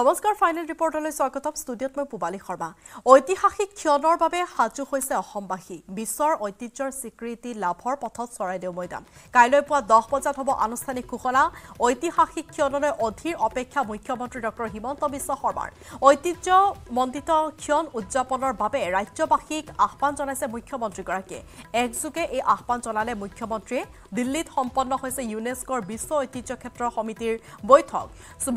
নমস্কাৰ ফাইনেল ৰিপৰ্টলৈ স্বাগতম ষ্টুডিঅ'ত মই পূবালী শৰ্মা ঐতিহাসিক ক্ষণৰ বাবে সাজু হৈছে অসমবাসী বিশ্বৰ ঐতিহ্যৰ স্বীকৃতি লাভৰ পথত চৰাইদেউ মৈদাম কাইলৈ পুৱা দহ বজাত হ'ব আনুষ্ঠানিক ঘোষণা ঐতিহাসিক ক্ষণলৈ অধীৰ অপেক্ষা মুখ্যমন্ত্ৰী ডক্টৰ হিমন্ত বিশ্ব শৰ্মাৰ ঐতিহ্যমণ্ডিত ক্ষণ উদযাপনৰ বাবে ৰাজ্যবাসীক আহ্বান জনাইছে মুখ্যমন্ত্ৰীগৰাকীয়ে একযোগে এই আহ্বান জনালে মুখ্যমন্ত্ৰীয়ে দিল্লীত সম্পন্ন হৈছে ইউনেস্কৰ বিশ্ব ঐতিহ্য ক্ষেত্ৰ সমিতিৰ বৈঠক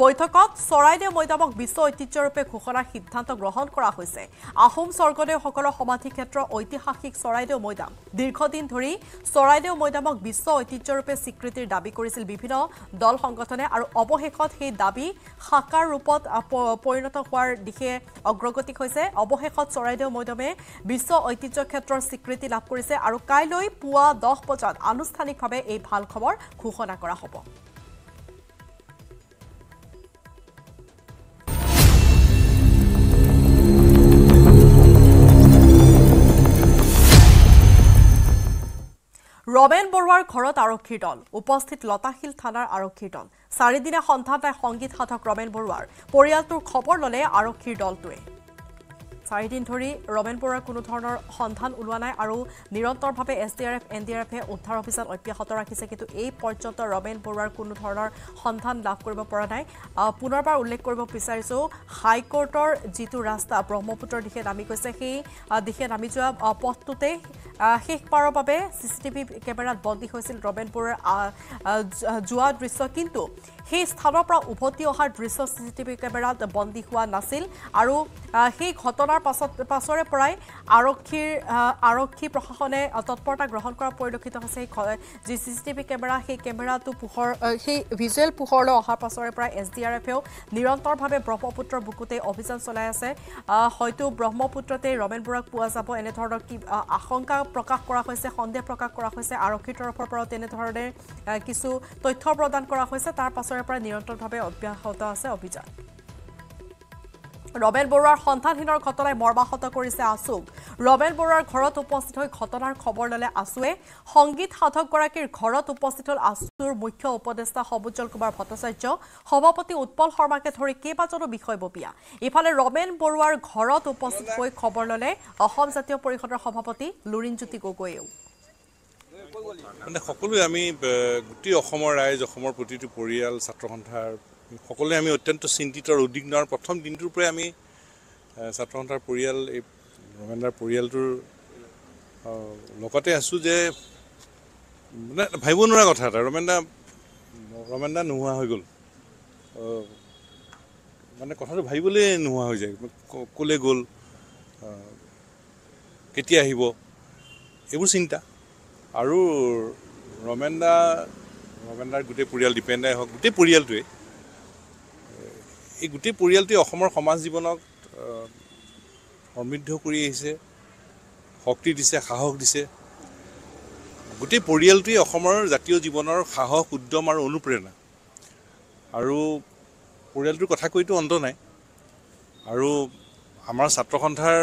বৈঠকত চৰাইদেউ জয়দাবক বিশ্ব ঐতিহ্যৰূপে ঘোষণাৰ সিদ্ধান্ত গ্ৰহণ কৰা হৈছে আহোম স্বৰ্গদেউসকলৰ সকলেৰ সমাধি ক্ষেত্ৰ ঐতিহাসিক চৰাইদেউ মৈদাম দীৰ্ঘদিন ধৰি চৰাইদেউ মৈদামক বিশ্ব ঐতিহ্যৰূপে স্বীকৃতিৰ দাবী কৰিছিল বিভিন্ন দল সংগঠনে আৰু অৱশেষত সেই দাবী সাকাৰ ৰূপত পৰিণত হোৱাৰ দিশে অগ্ৰগতি হৈছে অৱশেষত চৰাইদেউ মৈদামে বিশ্ব ঐতিহ্য ক্ষেত্ৰৰ স্বীকৃতি লাভ কৰিছে আৰু কাইলৈ পুৱা দহ বজাত আনুষ্ঠানিকভাৱে এই ভাল খবৰ ঘোষণা কৰা হব ৰবেন বৰুৱাৰ ঘৰত আৰক্ষীৰ দল উপস্থিত লতাশিল থানাৰ আৰক্ষীৰ দল চাৰিদিনীয়া সন্ধান পাই সংগীত সাধক ৰবেন বৰুৱাৰ পৰিয়ালটোৰ খবৰ ল'লে আৰক্ষীৰ দলটোৱে চাৰিদিন ধৰি ৰমেন বৰুৱাৰ কোনো ধৰণৰ সন্ধান ওলোৱা নাই আৰু নিৰন্তৰভাৱে S D R F N D R F উদ্ধাৰ অভিযান অব্যাহত ৰাখিছে কিন্তু এই পৰ্যন্ত ৰমেন বৰুৱাৰ কোনো ধৰণৰ সন্ধান লাভ কৰিব পৰা নাই পুনৰবাৰ উল্লেখ কৰিব বিচাৰিছোঁ হাইকৰ্টৰ যিটো ৰাস্তা ব্ৰহ্মপুত্ৰৰ দিশে নামি গৈছে সেই দিশে নামি যোৱা পথটোতে শেষ পাৰৰ বাবে চি চি টিভি কেমেৰাত বন্দী হৈছিল ৰমেন বৰুৱাৰ যোৱা দৃশ্য কিন্তু সেই স্থানৰ পৰা উভতি অহাৰ দৃশ্য চি চি টিভি কেমেৰাত বন্দী হোৱা নাছিল আৰু সেই ঘটনা হোৱাৰ পাছত পাছৰে পৰাই আৰক্ষীৰ আৰক্ষী প্ৰশাসনে তৎপৰতা গ্ৰহণ কৰা পৰিলক্ষিত হৈছে সেই যি চি চি টিভি কেমেৰা সেই কেমেৰাটো পোহৰ সেই ভিজুৱেল পোহৰলৈ অহাৰ পাছৰে পৰাই এছ ডি আৰ এফেও নিৰন্তৰভাৱে ব্ৰহ্মপুত্ৰৰ বুকুতেই অভিযান চলাই আছে হয়তো ব্ৰহ্মপুত্ৰতেই ৰমেন বৰাক পোৱা যাব এনেধৰণৰ কি আশংকা প্ৰকাশ কৰা হৈছে সন্দেহ প্ৰকাশ কৰা হৈছে আৰক্ষীৰ তৰফৰ পৰাও তেনেধৰণে কিছু তথ্য প্ৰদান কৰা হৈছে তাৰ পাছৰে পৰা নিৰন্তৰভাৱে অব্যাহত আছে অভিযান ৰবেন বৰুৱাৰ সন্তানহীনৰ ঘটনাই মৰ্মাহত কৰিছে আছুক ৰবেন বৰুৱাৰ ঘৰত উপস্থিত হৈ ঘটনাৰ খবৰ ল'লে আছুৱে সংগীত সাধকগৰাকীৰ ঘৰত উপস্থিত হ'ল আছুৰ মুখ্য উপদেষ্টা সবুজ্জল কুমাৰ ভট্টাচাৰ্য সভাপতি উৎপল শৰ্মাকে ধৰি কেইবাজনো বিষয়ববীয়া ইফালে ৰবেন বৰুৱাৰ ঘৰত উপস্থিত হৈ খবৰ ল'লে অসম জাতীয় পৰিষদৰ সভাপতি লুৰিণজ্যোতি গগৈয়েও মানে সকলোৱে আমি গোটেই অসমৰ ৰাইজ অসমৰ প্ৰতিটো পৰিয়াল ছাত্ৰ সন্থাৰ সকলোৱে আমি অত্যন্ত চিন্তিত আৰু উদ্বিগ্ন আৰু প্ৰথম দিনটোৰ পৰাই আমি ছাত্ৰ সন্থাৰ পৰিয়াল এই ৰমেন্দ্ৰাৰ পৰিয়ালটোৰ লগতে আছোঁ যে মানে ভাবিব নোৱাৰা কথা এটা ৰমেন্দা ৰমেন্দা নোহোৱা হৈ গ'ল মানে কথাটো ভাবিবলৈ নোহোৱা হৈ যায় ক'লৈ গ'ল কেতিয়া আহিব এইবোৰ চিন্তা আৰু ৰমেন্দা ৰমেন্দাৰ গোটেই পৰিয়াল দীপেন্দাই হওক গোটেই পৰিয়ালটোৱেই এই গোটেই পৰিয়ালটোৱে অসমৰ সমাজ জীৱনক সমৃদ্ধ কৰি আহিছে শক্তি দিছে সাহস দিছে গোটেই পৰিয়ালটোৱে অসমৰ জাতীয় জীৱনৰ সাহস উদ্যম আৰু অনুপ্ৰেৰণা আৰু পৰিয়ালটোৰ কথা কৈতো অন্ত নাই আৰু আমাৰ ছাত্ৰ সন্থাৰ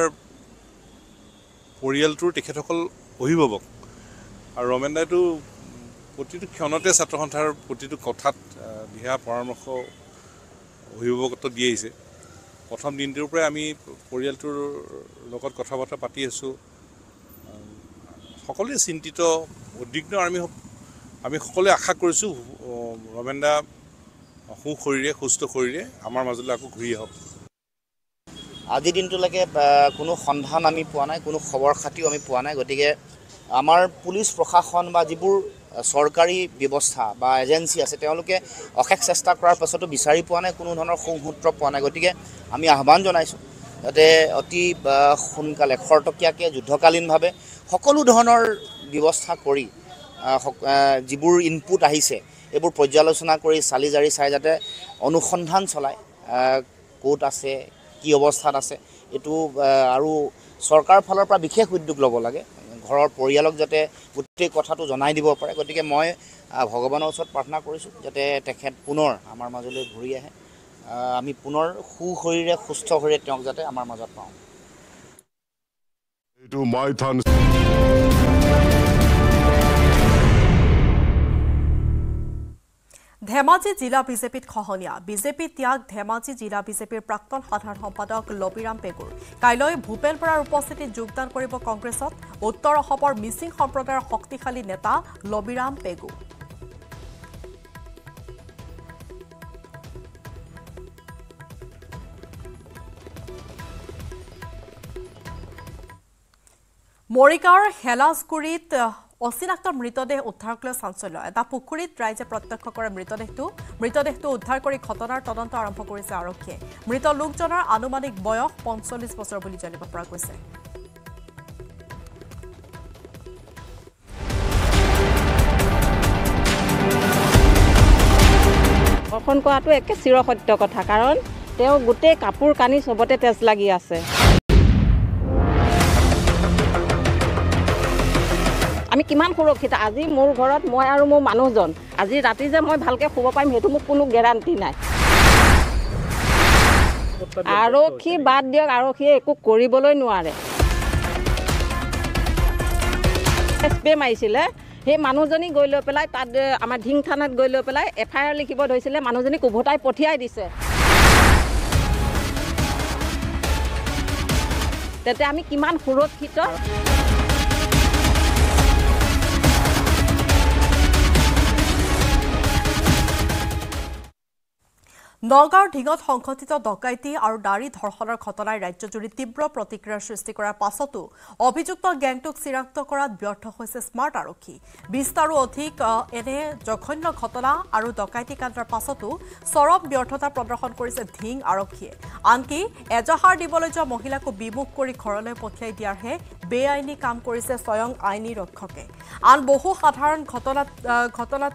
পৰিয়ালটোৰ তেখেতসকল অভিভাৱক আৰু ৰমেন দাইটো প্ৰতিটো ক্ষণতে ছাত্ৰ সন্থাৰ প্ৰতিটো কথাত দিহা পৰামৰ্শ অভিভাৱকত্ব দি আহিছে প্ৰথম দিনটোৰ পৰাই আমি পৰিয়ালটোৰ লগত কথা বতৰা পাতি আছোঁ সকলোৱে চিন্তিত উদ্বিগ্ন আমি আমি সকলোৱে আশা কৰিছোঁ ৰমেন দা সু শৰীৰে সুস্থ শৰীৰে আমাৰ মাজলৈ আকৌ ঘূৰি আহক আজি দিনটোলৈকে কোনো সন্ধান আমি পোৱা নাই কোনো খবৰ খাতিও আমি পোৱা নাই গতিকে আমাৰ পুলিচ প্ৰশাসন বা যিবোৰ চৰকাৰী ব্যৱস্থা বা এজেঞ্চি আছে তেওঁলোকে অশেষ চেষ্টা কৰাৰ পাছতো বিচাৰি পোৱা নাই কোনো ধৰণৰ সুসূত্ৰ পোৱা নাই গতিকে আমি আহ্বান জনাইছোঁ যাতে অতি সোনকালে খৰতকীয়াকৈ যুদ্ধকালীনভাৱে সকলো ধৰণৰ ব্যৱস্থা কৰি যিবোৰ ইনপুট আহিছে এইবোৰ পৰ্যালোচনা কৰি চালি জাৰি চাই যাতে অনুসন্ধান চলায় ক'ত আছে কি অৱস্থাত আছে এইটো আৰু চৰকাৰৰ ফালৰ পৰা বিশেষ উদ্যোগ ল'ব লাগে ঘৰৰ পৰিয়ালক যাতে গোটেই কথাটো জনাই দিব পাৰে গতিকে মই ভগৱানৰ ওচৰত প্ৰাৰ্থনা কৰিছোঁ যাতে তেখেত পুনৰ আমাৰ মাজলৈ ঘূৰি আহে আমি পুনৰ সু শৰীৰে সুস্থ শৰীৰে তেওঁক যাতে আমাৰ মাজত পাওঁ ধেমাজি জিলা বিজেপিত খহনীয়া বিজেপি ত্যাগ ধেমাজি জিলা বিজেপিৰ প্ৰাক্তন সাধাৰণ সম্পাদক লবিৰাম পেগুৰ কাইলৈ ভূপেন বৰাৰ উপস্থিতিত যোগদান কৰিব কংগ্ৰেছত উত্তৰ অসমৰ মিচিং সম্প্ৰদায়ৰ শক্তিশালী নেতা লবিৰাম পেগু মৰিগাঁৱৰ হেলাজগুৰিত অচিনাক্তৰ মৃতদেহ উদ্ধাৰক লৈ চাঞ্চল্য এটা পুখুৰীত ৰাইজে প্ৰত্যক্ষ কৰে মৃতদেহটো মৃতদেহটো উদ্ধাৰ কৰি ঘটনাৰ তদন্ত আৰম্ভ কৰিছে আৰক্ষীয়ে মৃত লোকজনৰ আনুমানিক বয়স পঞ্চল্লিছ বছৰ বুলি জানিব পৰা গৈছে ধৰ্ষণ একে চিৰসত্য কথা কাৰণ তেওঁ গোটেই কাপোৰ কানি চবতে তেজ লাগি আছে কিমান সুৰক্ষিত আজি মোৰ ঘৰত মই আৰু মোৰ মানুহজন আজি ৰাতি যে মই ভালকৈ শুব পাৰিম সেইটো মোক কোনো গেৰাণ্টি নাই আৰক্ষী বাদ দিয়ক আৰক্ষীয়ে একো কৰিবলৈ নোৱাৰে স্প্ৰে মাৰিছিলে সেই মানুহজনী গৈ লৈ পেলাই তাত আমাৰ ঢিং থানাত গৈ লৈ পেলাই এফ আই আৰ লিখিব ধৰিছিলে মানুহজনীক উভতাই পঠিয়াই দিছে তেতিয়া আমি কিমান সুৰক্ষিত নগাঁৱৰ ঢিঙত সংঘটিত ডকাইতি আৰু দাড়ি ধৰ্ষণৰ ঘটনাই ৰাজ্যজুৰি তীব্ৰ প্ৰতিক্ৰিয়াৰ সৃষ্টি কৰাৰ পাছতো অভিযুক্ত গেংটোক চিনাক্ত কৰাত ব্যৰ্থ হৈছে স্মাৰ্ট আৰক্ষী বিছটাৰো অধিক এনে জঘন্য ঘটনা আৰু ডকাইতি কাণ্ডৰ পাছতো চৰম ব্যৰ্থতা প্ৰদৰ্শন কৰিছে ঢিং আৰক্ষীয়ে আনকি এজাহাৰ দিবলৈ যোৱা মহিলাকো বিমুখ কৰি ঘৰলৈ পঠিয়াই দিয়াৰহে বেআইনী কাম কৰিছে স্বয়ং আইনী ৰক্ষকে আন বহু সাধাৰণ ঘটনাত ঘটনাত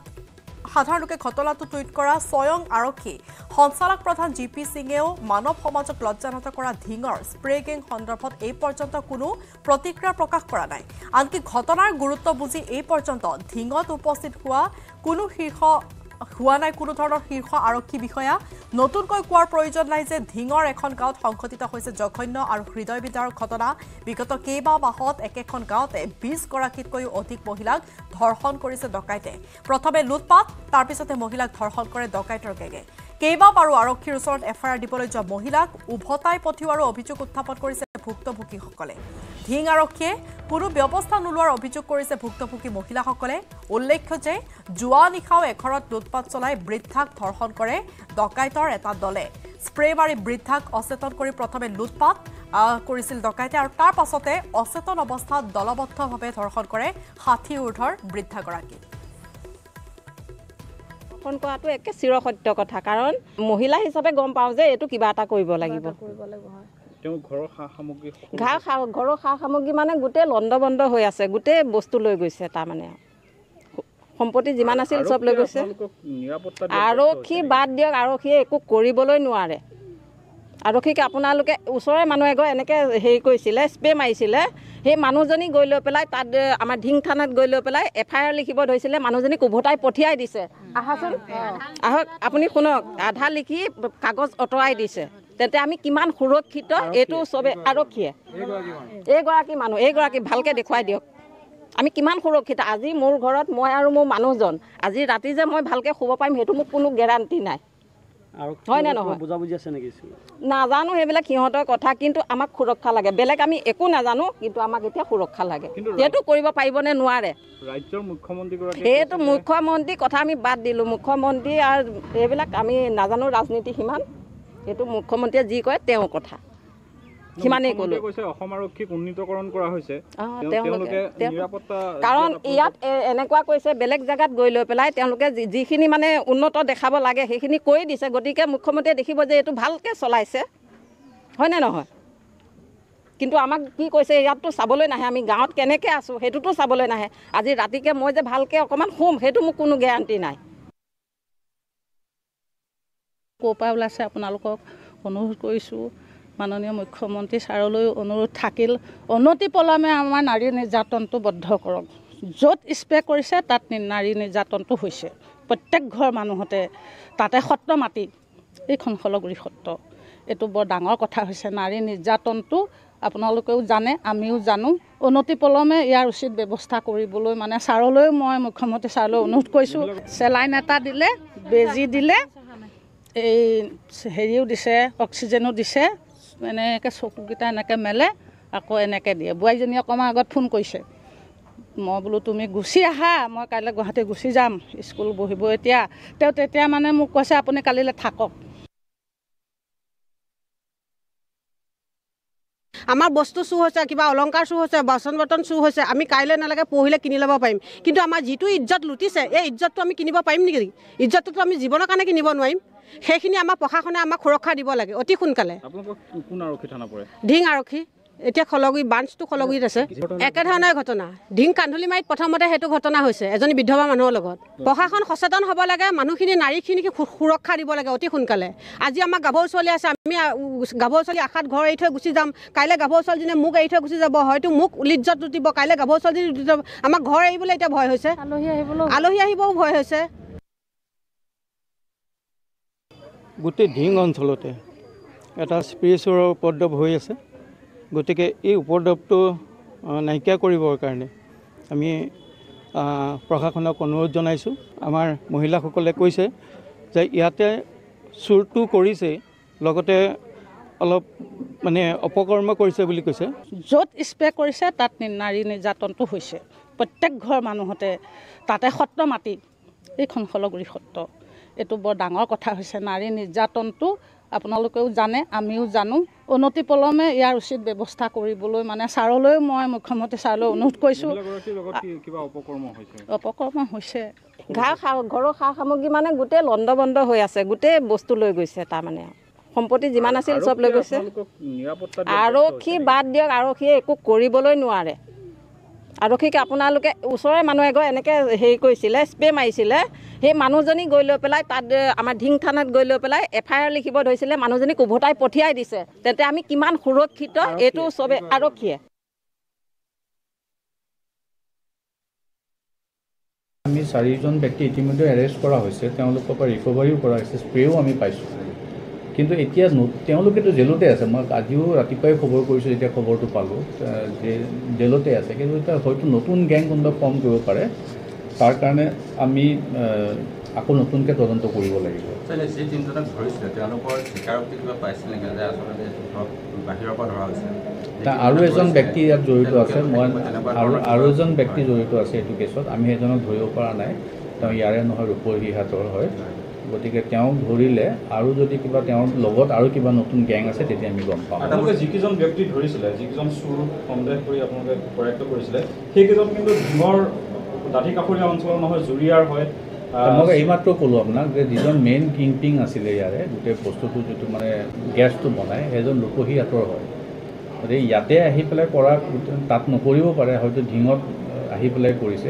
সাধাৰণ লোকে ঘটনাটো টুইট কৰা স্বয়ং আৰক্ষী সঞ্চালক প্ৰধান জি পি সিঙেও মানৱ সমাজক লজ্জানত কৰা ঢিঙৰ স্প্ৰে গেং সন্দৰ্ভত এই পৰ্যন্ত কোনো প্ৰতিক্ৰিয়া প্ৰকাশ কৰা নাই আনকি ঘটনাৰ গুৰুত্ব বুজি এই পৰ্যন্ত ঢিঙত উপস্থিত হোৱা কোনো শীৰ্ষ হোৱা নাই কোনো ধৰণৰ শীৰ্ষ আৰক্ষী বিষয়া নতুনকৈ কোৱাৰ প্ৰয়োজন নাই যে ধিঙৰ এখন গাঁৱত সংঘটিত হৈছে জঘন্য আৰু হৃদয় বিদাৰক ঘটনা বিগত কেইবা মাহত একেখন গাঁৱতে গৰাকীতকৈও অধিক মহিলাক ধৰ্ষণ কৰিছে ডকাইতে প্ৰথমে লুটপাত তাৰপিছতে মহিলাক ধৰ্ষণ কৰে ডকাইতৰ গেগে কেইবাবাৰো আৰক্ষীৰ ওচৰত এফ আই আৰ দিবলৈ যোৱা মহিলাক উভতাই পঠিওৱাৰো অভিযোগ উত্থাপন কৰিছে ভুক্তভোগীসকলে ধিং আৰক্ষীয়ে কোনো ব্যৱস্থা নোলোৱাৰ অভিযোগ কৰিছে ভুক্তভোগী মহিলাসকলে উল্লেখ্য যে যোৱা নিশাও এঘৰত লুটপাত চলাই বৃদ্ধাক ধৰ্ষণ কৰে ডকাইতৰ এটা দলে স্প্ৰে মাৰি বৃদ্ধাক অচেতন কৰি প্ৰথমে লুটপাত কৰিছিল ডকাইতে আৰু তাৰ পাছতে অচেতন অৱস্থাত দলবদ্ধভাৱে ধৰ্ষণ কৰে ষাঠি ঊৰ্ধৰ বৃদ্ধাগৰাকী কৰাটো একে চিৰসত্য কথা কাৰণ মহিলা হিচাপে গম পাওঁ যে এইটো কিবা এটা কৰিব লাগিব ঘৰৰ সা সামগ্ৰী মানে গোটেই লণ্ড বন্ধ হৈ আছে গোটেই বস্তু লৈ গৈছে তাৰমানে সম্পত্তি যিমান আছিল চব লৈ গৈছে আৰক্ষী বাদ দিয়ক আৰক্ষীয়ে একো কৰিবলৈ নোৱাৰে আৰক্ষীক আপোনালোকে ওচৰৰে মানুহ এঘৰ এনেকৈ হেৰি কৰিছিলে স্প্ৰে মাৰিছিলে সেই মানুহজনী গৈ লৈ পেলাই তাত আমাৰ ঢিং থানাত গৈ লৈ পেলাই এফ আই আৰ লিখিব ধৰিছিলে মানুহজনীক উভতাই পঠিয়াই দিছে আহাচোন আহক আপুনি শুনক আধা লিখি কাগজ আঁতৰাই দিছে তেন্তে আমি কিমান সুৰক্ষিত এইটো চবে আৰক্ষীয়ে এইগৰাকী মানুহ এইগৰাকী ভালকৈ দেখুৱাই দিয়ক আমি কিমান সুৰক্ষিত আজি মোৰ ঘৰত মই আৰু মোৰ মানুহজন আজি ৰাতি যে মই ভালকৈ শুব পাৰিম সেইটো মোক কোনো গেৰাণ্টি নাই হয়নে নহয় নাজানো সেইবিলাক সিহঁতৰ কথা কিন্তু আমাক সুৰক্ষা লাগে বেলেগ আমি একো নাজানো কিন্তু আমাক এতিয়া সুৰক্ষা লাগে সেইটো কৰিব পাৰিবনে নোৱাৰে সেইটো মুখ্যমন্ত্ৰী কথা আমি বাদ দিলোঁ মুখ্যমন্ত্ৰী আৰু এইবিলাক আমি নাজানো ৰাজনীতি সিমান সেইটো মুখ্যমন্ত্ৰীয়ে যি কয় তেওঁ কথা সিমানেই ক'লো অসম আৰক্ষীক উন্নীতকৰণ কৰা হৈছে কাৰণ ইয়াত এনেকুৱা কৈছে বেলেগ জেগাত গৈ লৈ পেলাই তেওঁলোকে যিখিনি মানে উন্নত দেখাব লাগে সেইখিনি কৈ দিছে গতিকে মুখ্যমন্ত্ৰীয়ে দেখিব যে এইটো ভালকৈ চলাইছে হয়নে নহয় কিন্তু আমাক কি কৈছে ইয়াততো চাবলৈ নাহে আমি গাঁৱত কেনেকৈ আছোঁ সেইটোতো চাবলৈ নাহে আজি ৰাতিকৈ মই যে ভালকৈ অকণমান শুম সেইটো মোক কোনো গেৰাণ্টি নাই ক'ৰ পৰা ওলাইছে আপোনালোকক অনুৰোধ কৰিছোঁ মাননীয় মুখ্যমন্ত্ৰী ছাৰলৈ অনুৰোধ থাকিল অনতি পলমে আমাৰ নাৰী নিৰ্যাতনটো বদ্ধ কৰক য'ত স্প্ৰে' কৰিছে তাত নাৰী নিৰ্যাতনটো হৈছে প্ৰত্যেক ঘৰ মানুহতে তাতে সত্ৰ মাতি এইখন শলগুৰি সত্ৰ এইটো বৰ ডাঙৰ কথা হৈছে নাৰী নিৰ্যাতনটো আপোনালোকেও জানে আমিও জানো অনতি পলমে ইয়াৰ উচিত ব্যৱস্থা কৰিবলৈ মানে ছাৰলৈও মই মুখ্যমন্ত্ৰী ছাৰলৈ অনুৰোধ কৰিছোঁ চেলাইন এটা দিলে বেজী দিলে এই হেৰিও দিছে অক্সিজেনো দিছে এনেকৈ চকুকেইটা এনেকৈ মেলে আকৌ এনেকৈ দিয়ে বোৱাৰীজনীয়ে অকণমান আগত ফোন কৰিছে মই বোলো তুমি গুচি আহা মই কাইলৈ গুৱাহাটী গুচি যাম স্কুল বহিব এতিয়া তেওঁ তেতিয়া মানে মোক কৈছে আপুনি কালিলৈ থাকক আমাৰ বস্তু চুৰ হৈছে কিবা অলংকাৰ চুৰ হৈছে বাচন বৰ্তন চুৰ হৈছে আমি কাইলৈ নালাগে পঢ়িলে কিনি ল'ব পাৰিম কিন্তু আমাৰ যিটো ইজ্জত লুটিছে এই ইজ্জতটো আমি কিনিব পাৰিম নেকি ইজ্জতটোতো আমি জীৱনৰ কাৰণে কিনিব নোৱাৰিম সেইখিনি আমাৰ প্ৰশাসনে আমাক সুৰক্ষা দিব লাগে অতি সোনকালে ধিং আৰক্ষী এতিয়া খলগুৰি বাঞ্চটো খলগুৰিত আছে একেধৰণৰ ঘটনা ধিং কান্ধুলিমাৰীত প্ৰথমতে সেইটো ঘটনা হৈছে এজনী বিধৱা মানুহৰ লগত প্ৰশাসন সচেতন হ'ব লাগে মানুহখিনি নাৰীখিনিক সুৰক্ষা দিব লাগে অতি সোনকালে আজি আমাৰ গাভৰু ছোৱালী আছে আমি গাভৰু ছোৱালী আশাত ঘৰ এৰি থৈ গুচি যাম কাইলৈ গাভৰু ছোৱালীজনীয়ে মোক এৰি থৈ গুচি যাব হয়তো মোক লিজ্জত দিব কাইলৈ গাভৰু ছোৱালীজনী আমাৰ ঘৰ এৰিবলৈ এতিয়া ভয় হৈছে আলহী আহিবলৈ আলহী আহিবও ভয় হৈছে গোটেই ঢিং অঞ্চলতে এটা স্পিৰিচুৱেলৰ উপদ্ৰৱ হৈ আছে গতিকে এই উপদ্ৰৱটো নাইকিয়া কৰিবৰ কাৰণে আমি প্ৰশাসনক অনুৰোধ জনাইছোঁ আমাৰ মহিলাসকলে কৈছে যে ইয়াতে চোৰটো কৰিছে লগতে অলপ মানে অপকৰ্ম কৰিছে বুলি কৈছে য'ত স্প্ৰে' কৰিছে তাত নাৰী নিৰ্যাতনটো হৈছে প্ৰত্যেক ঘৰ মানুহতে তাতে সত্ৰ মাতি এইখন শলগুৰি সত্ৰ এইটো বৰ ডাঙৰ কথা হৈছে নাৰী নিৰ্যাতনটো আপোনালোকেও জানে আমিও জানো উন্নতি পলমে ইয়াৰ উচিত ব্যৱস্থা কৰিবলৈ মানে ছাৰলৈও মই মুখ্যমন্ত্ৰী ছাৰলৈ অনুৰোধ কৰিছোঁ অপকৰ্ম হৈছে ঘাঁ সা ঘৰৰ সা সামগ্ৰী মানে গোটেই লণ্ড বন্ধ হৈ আছে গোটেই বস্তু লৈ গৈছে তাৰমানে সম্পত্তি যিমান আছিল চব লৈ গৈছে আৰক্ষী বাদ দিয়ক আৰক্ষীয়ে একো কৰিবলৈ নোৱাৰে আৰক্ষীক আপোনালোকে ওচৰৰে মানুহ এগৰ এনেকৈ হেৰি কৰিছিলে স্প্ৰে' মাৰিছিলে সেই মানুহজনী গৈ লৈ পেলাই তাত আমাৰ ঢিং থানাত গৈ লৈ পেলাই এফ আই আৰ লিখিব ধৰিছিলে মানুহজনীক উভতাই পঠিয়াই দিছে তেন্তে আমি কিমান সুৰক্ষিত এইটো চবে আৰক্ষীয়ে আমি চাৰিজন ব্যক্তি ইতিমধ্যে এৰেষ্ট কৰা হৈছে তেওঁলোকৰ পৰা ৰিকভাৰীও কৰা হৈছে স্প্ৰেও আমি পাইছোঁ কিন্তু এতিয়া তেওঁলোকেতো জেলতে আছে মই আজিও ৰাতিপুৱাই খবৰ কৰিছোঁ যেতিয়া খবৰটো পালোঁ যে জেলতে আছে কিন্তু এতিয়া হয়তো নতুন গেং গোন্ধ কম কৰিব পাৰে তাৰ কাৰণে আমি আকৌ নতুনকৈ তদন্ত কৰিব লাগিব আৰু এজন ব্যক্তি ইয়াত জড়িত আছে মই আৰু আৰু এজন ব্যক্তি জড়িত আছে এইটো কেছত আমি সেইজনক ধৰিব পৰা নাই তেওঁ ইয়াৰে নহয় ৰূপহীহাতৰ হয় গতিকে তেওঁক ধৰিলে আৰু যদি কিবা তেওঁৰ লগত আৰু কিবা নতুন গেং আছে তেতিয়া আমি গম পাওঁ আপোনালোকে যিকেইজন ব্যক্তি ধৰিছিলে যিকেইজন চোৰ সন্দেহ কৰি আপোনালোকে কৰেক্ট কৰিছিলে সেইকেইজন কিন্তু ডিঙৰ দাঁতি কাষৰীয়া অঞ্চলৰ নহয় জুৰিয়াৰ হয় মই এইমাত্ৰ ক'লোঁ আপোনাক যে যিজন মেইন কিং পিং আছিলে ইয়াৰে গোটেই বস্তুটো যিটো মানে গেছটো বনায় সেইজন লোকহী হাতৰ হয় গতিকে ইয়াতে আহি পেলাই কৰা তাত নকৰিব পাৰে হয়তো ঢিঙত আহি পেলাই কৰিছে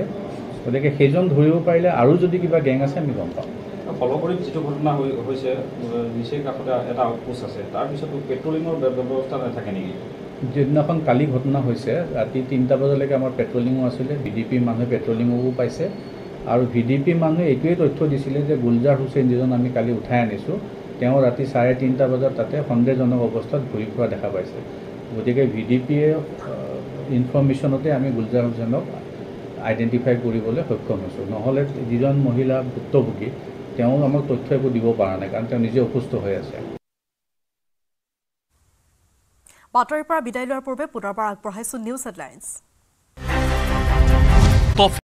গতিকে সেইজন ধৰিব পাৰিলে আৰু যদি কিবা গেং আছে আমি গম পাওঁ ফলো কৰিম যিটো ঘটনা হৈ হৈছে নিচেই কাষতে এটা আউটপোষ্ট আছে তাৰপিছতো পেট্ৰলিঙৰ ব্যৱস্থা নাথাকে নেকি যিদিনাখন কালি ঘটনা হৈছে ৰাতি তিনিটা বজালৈকে আমাৰ পেট্ৰলিঙো আছিলে ভি ডি পিৰ মানুহে পেট্ৰলিঙো পাইছে আৰু ভি ডি পিৰ মানুহে এইটোৱেই তথ্য দিছিলে যে গুলজাৰ হুছেইন যিজন আমি কালি উঠাই আনিছোঁ তেওঁ ৰাতি চাৰে তিনিটা বজাত তাতে সন্দেহজনক অৱস্থাত ঘূৰি ফুৰা দেখা পাইছে গতিকে ভি ডি পিয়ে ইনফৰ্মেশ্যনতে আমি গুলজাৰ হুছেইনক আইডেণ্টিফাই কৰিবলৈ সক্ষম হৈছোঁ নহ'লে যিজন মহিলা ভুক্তভোগী তেওঁ আমাক তথ্য একো দিব পৰা নাই কাৰণ তেওঁ নিজে অসুস্থ হৈ আছে বাতৰিৰ পৰা বিদায় লোৱাৰ পূৰ্বে পুনৰবাৰ আগবঢ়াইছো নিউজ হেডলাইনছ